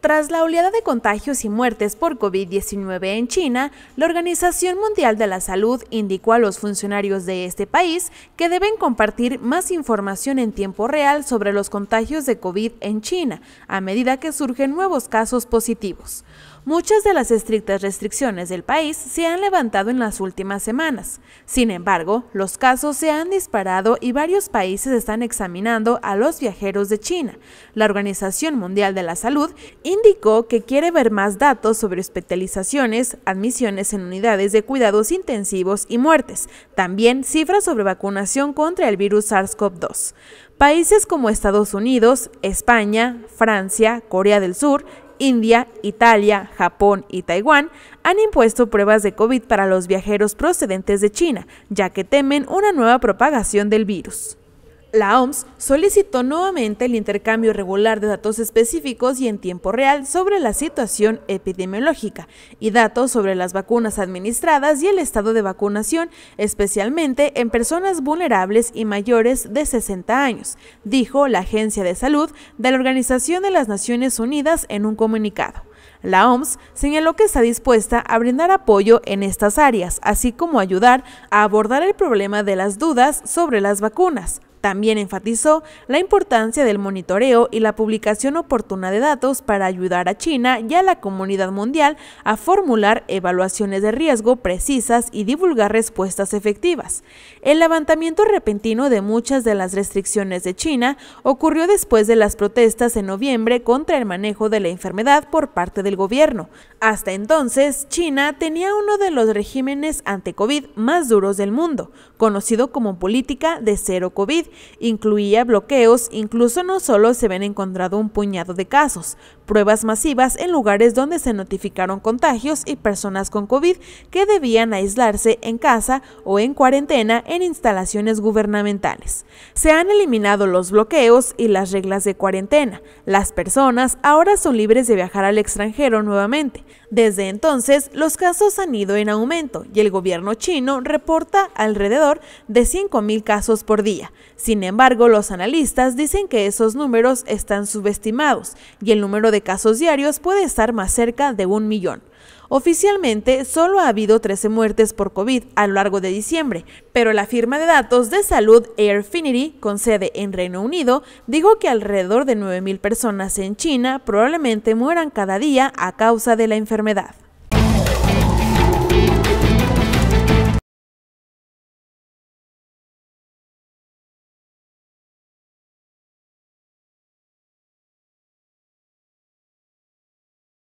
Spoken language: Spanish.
Tras la oleada de contagios y muertes por COVID-19 en China, la Organización Mundial de la Salud indicó a los funcionarios de este país que deben compartir más información en tiempo real sobre los contagios de COVID en China a medida que surgen nuevos casos positivos. Muchas de las estrictas restricciones del país se han levantado en las últimas semanas. Sin embargo, los casos se han disparado y varios países están examinando a los viajeros de China. La Organización Mundial de la Salud indicó que quiere ver más datos sobre hospitalizaciones, admisiones en unidades de cuidados intensivos y muertes. También cifras sobre vacunación contra el virus SARS-CoV-2. Países como Estados Unidos, España, Francia, Corea del Sur, India, Italia, Japón y Taiwán han impuesto pruebas de COVID para los viajeros procedentes de China, ya que temen una nueva propagación del virus. La OMS solicitó nuevamente el intercambio regular de datos específicos y en tiempo real sobre la situación epidemiológica y datos sobre las vacunas administradas y el estado de vacunación, especialmente en personas vulnerables y mayores de 60 años, dijo la Agencia de Salud de la Organización de las Naciones Unidas en un comunicado. La OMS señaló que está dispuesta a brindar apoyo en estas áreas, así como ayudar a abordar el problema de las dudas sobre las vacunas. También enfatizó la importancia del monitoreo y la publicación oportuna de datos para ayudar a China y a la comunidad mundial a formular evaluaciones de riesgo precisas y divulgar respuestas efectivas. El levantamiento repentino de muchas de las restricciones de China ocurrió después de las protestas en noviembre contra el manejo de la enfermedad por parte del gobierno. Hasta entonces, China tenía uno de los regímenes ante COVID más duros del mundo, conocido como política de cero COVID incluía bloqueos, incluso no solo se habían encontrado un puñado de casos, pruebas masivas en lugares donde se notificaron contagios y personas con COVID que debían aislarse en casa o en cuarentena en instalaciones gubernamentales. Se han eliminado los bloqueos y las reglas de cuarentena. Las personas ahora son libres de viajar al extranjero nuevamente. Desde entonces, los casos han ido en aumento y el gobierno chino reporta alrededor de 5.000 casos por día. Sin embargo, los analistas dicen que esos números están subestimados y el número de casos diarios puede estar más cerca de un millón. Oficialmente, solo ha habido 13 muertes por COVID a lo largo de diciembre, pero la firma de datos de salud Airfinity, con sede en Reino Unido, dijo que alrededor de 9.000 personas en China probablemente mueran cada día a causa de la enfermedad.